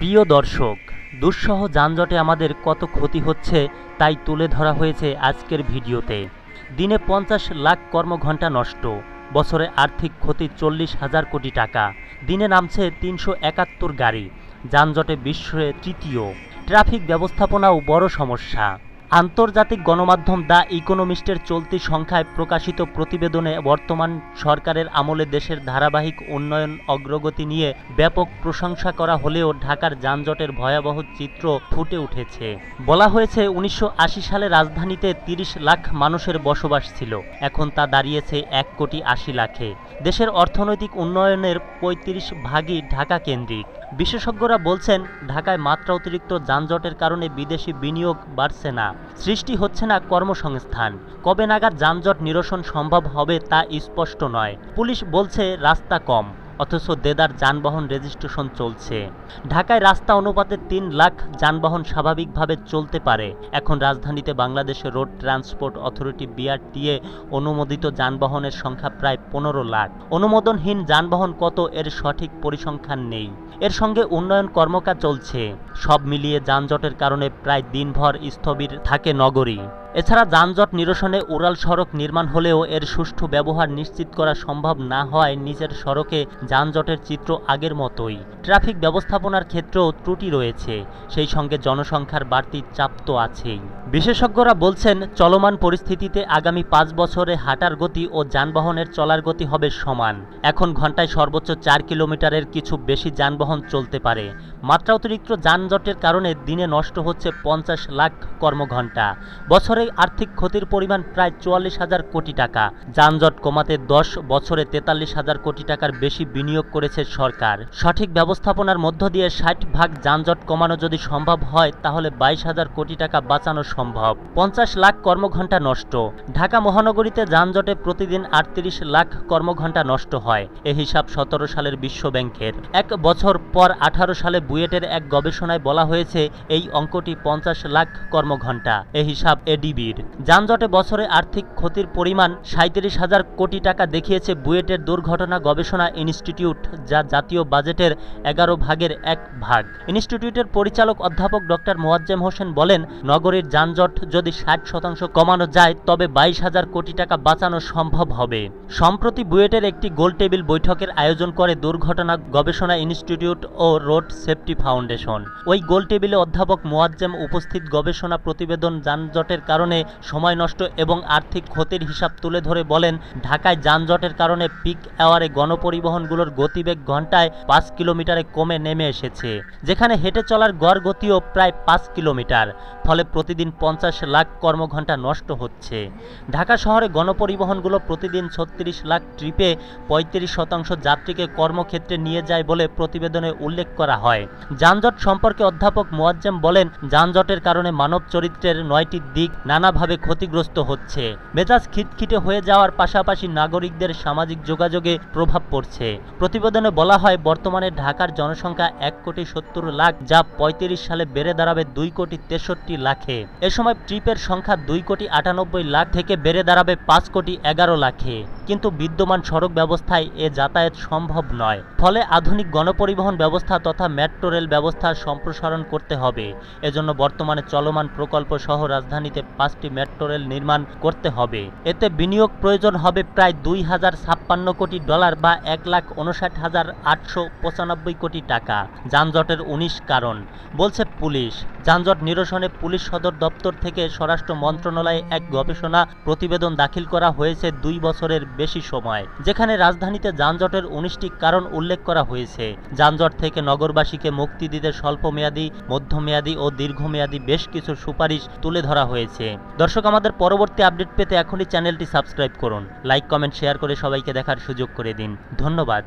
প্রিয় দর্শক দুঃসহ যানজটে আমাদের কত ক্ষতি হচ্ছে তাই তুলে ধরা হয়েছে আজকের ভিডিওতে দিনে পঞ্চাশ লাখ কর্মঘণ্টা নষ্ট বছরে আর্থিক ক্ষতি চল্লিশ হাজার কোটি টাকা দিনে নামছে তিনশো একাত্তর গাড়ি যানজটে বিশ্বে তৃতীয় ট্রাফিক ব্যবস্থাপনাও বড় সমস্যা আন্তর্জাতিক গণমাধ্যম দ্য ইকোনমিস্টের চলতি সংখ্যায় প্রকাশিত প্রতিবেদনে বর্তমান সরকারের আমলে দেশের ধারাবাহিক উন্নয়ন অগ্রগতি নিয়ে ব্যাপক প্রশংসা করা হলেও ঢাকার যানজটের ভয়াবহ চিত্র ফুটে উঠেছে বলা হয়েছে উনিশশো সালে রাজধানীতে ৩০ লাখ মানুষের বসবাস ছিল এখন তা দাঁড়িয়েছে এক কোটি আশি লাখে দেশের অর্থনৈতিক উন্নয়নের ৩৫ ভাগই ঢাকা কেন্দ্রিক বিশেষজ্ঞরা বলছেন ঢাকায় মাত্রা অতিরিক্ত যানজটের কারণে বিদেশি বিনিয়োগ বাড়ছে না সৃষ্টি হচ্ছে না কর্মসংস্থান কবে নাগাদ যানজট নিরসন সম্ভব হবে তা স্পষ্ট নয় পুলিশ বলছে রাস্তা কম অথচ দেদার যানবাহন রেজিস্ট্রেশন চলছে ঢাকায় রাস্তা অনুপাতে তিন লাখ যানবাহন স্বাভাবিকভাবে চলতে পারে এখন রাজধানীতে বাংলাদেশের রোড ট্রান্সপোর্ট অথরিটি বিআরটিএ অনুমোদিত যানবাহনের সংখ্যা প্রায় পনেরো লাখ অনুমোদনহীন যানবাহন কত এর সঠিক পরিসংখ্যান নেই এর সঙ্গে উন্নয়ন কর্মকা চলছে সব মিলিয়ে যানজটের কারণে প্রায় দিনভর স্থবির থাকে নগরী এছাড়া যানজট নিরসনে উড়াল সড়ক নির্মাণ হলেও এর সুষ্ঠু ব্যবহার নিশ্চিত করা সম্ভব না হওয়ায় নিজের সড়কে যানজটের চিত্র আগের মতোই ট্রাফিক ব্যবস্থাপনার ক্ষেত্রেও ত্রুটি রয়েছে সেই সঙ্গে জনসংখ্যার বাড়তি চাপ তো আছেই বিশেষজ্ঞরা বলছেন চলমান পরিস্থিতিতে আগামী পাঁচ বছরে হাঁটার গতি ও যানবাহনের চলার গতি হবে সমান এখন ঘন্টায় সর্বোচ্চ চার কিলোমিটারের কিছু বেশি যানবাহন চলতে পারে মাত্রা অতিরিক্ত যানজটের কারণে দিনে নষ্ট হচ্ছে পঞ্চাশ লাখ কর্মঘণ্টা বছরে আর্থিক ক্ষতির পরিমাণ প্রায় চুয়াল্লিশ হাজার কোটি টাকা যানজট কমাতে দশ বছরে তেতাল্লিশ হাজার কোটি টাকার বেশি বিনিয়োগ করেছে সরকার সঠিক ব্যবস্থাপনার মধ্য দিয়ে ষাট ভাগ যানজট কমানো যদি সম্ভব হয় তাহলে বাইশ হাজার কোটি টাকা বাঁচানো সম্ভব পঞ্চাশ লাখ কর্মঘণ্টা নষ্ট ঢাকা মহানগরীতে যানজটে প্রতিদিন আটত্রিশ লাখ কর্মঘণ্টা নষ্ট হয় এ হিসাব সতেরো সালের বিশ্ব ব্যাংকের এক বছর পর আঠারো সালে বুয়েটের এক গবেষণায় বলা হয়েছে এই অঙ্কটি পঞ্চাশ লাখ কর্মঘণ্টা এ হিসাব এডিবির যানজটে বছরে আর্থিক ক্ষতির পরিমাণ সাঁত্রিশ হাজার কোটি টাকা দেখিয়েছে বুয়েটের দুর্ঘটনা গবেষণা ইনস্টিটিউট যা জাতীয় বাজেটের এগারো ভাগের এক ভাগ ইনস্টিটিউটের পরিচালক অধ্যাপক ডক্টর মোয়াজ্জেম হোসেন বলেন নগরীর যান যানজট যদি ষাট শতাংশ কমানো যায় তবে বাইশ হাজার কোটি টাকা বাঁচানো সম্ভব হবে সম্প্রতি বুয়েটের একটি গোলটেবিল বৈঠকের আয়োজন করে দুর্ঘটনা গবেষণা ইনস্টিটিউট ও রোড সেফটি ফাউন্ডেশন ওই গোলটেবিলে অধ্যাপক মোয়াজ্জেম উপস্থিত গবেষণা প্রতিবেদন যানজটের কারণে সময় নষ্ট এবং আর্থিক ক্ষতির হিসাব তুলে ধরে বলেন ঢাকায় যানজটের কারণে পিক অ্যাওয়ারে গণপরিবহনগুলোর গতিবেগ ঘন্টায় পাঁচ কিলোমিটারে কমে নেমে এসেছে যেখানে হেঁটে চলার গড় গতিও প্রায় পাঁচ কিলোমিটার ফলে প্রতিদিন পঞ্চাশ লাখ কর্মঘণ্টা নষ্ট হচ্ছে ঢাকা শহরে গণপরিবহনগুলো প্রতিদিন ছত্রিশ লাখ ট্রিপে পঁয়ত্রিশ শতাংশ যাত্রীকে কর্মক্ষেত্রে নিয়ে যায় বলে প্রতিবেদনে উল্লেখ করা হয় যানজট সম্পর্কে অধ্যাপক মোয়াজ্জেম বলেন যানজটের কারণে মানব চরিত্রের নয়টি দিক নানাভাবে ক্ষতিগ্রস্ত হচ্ছে মেজাজ খিটখিটে হয়ে যাওয়ার পাশাপাশি নাগরিকদের সামাজিক যোগাযোগে প্রভাব পড়ছে প্রতিবেদনে বলা হয় বর্তমানে ঢাকার জনসংখ্যা এক কোটি সত্তর লাখ যা পঁয়ত্রিশ সালে বেড়ে দাঁড়াবে দুই কোটি তেষট্টি লাখে এ সময় ট্রিপের সংখ্যা দুই কোটি আটানব্বই লাখ থেকে বেড়ে দাঁড়াবে পাঁচ কোটি এগারো লাখে কিন্তু বিদ্যমান সড়ক ব্যবস্থায় এ যাতায়াত সম্ভব নয় ফলে আধুনিক গণপরিবহন ব্যবস্থা তথা মেট্রো রেল ব্যবস্থা সম্প্রসারণ করতে হবে এজন্য বর্তমানে চলমান প্রকল্প সহ রাজধানীতে পাঁচটি মেট্রো রেল নির্মাণ করতে হবে এতে বিনিয়োগ প্রয়োজন হবে প্রায় দুই হাজার ছাপ্পান্ন কোটি ডলার বা এক লাখ উনষাট হাজার আটশো পঁচানব্বই কোটি টাকা যানজটের উনিশ কারণ বলছে পুলিশ যানজট নিরসনে পুলিশ সদর দপ্তর থেকে স্বরাষ্ট্র মন্ত্রণালয়ে এক গবেষণা প্রতিবেদন দাখিল করা হয়েছে দুই বছরের বেশি সময় যেখানে রাজধানীতে যানজটের উনিশটি কারণ উল্লেখ করা হয়েছে যানজট থেকে নগরবাসীকে মুক্তি দিতে স্বল্পমেয়াদী মধ্যমেয়াদী ও দীর্ঘমেয়াদী বেশ কিছু সুপারিশ তুলে ধরা হয়েছে দর্শক আমাদের পরবর্তী আপডেট পেতে এখনই চ্যানেলটি সাবস্ক্রাইব করুন লাইক কমেন্ট শেয়ার করে সবাইকে দেখার সুযোগ করে দিন ধন্যবাদ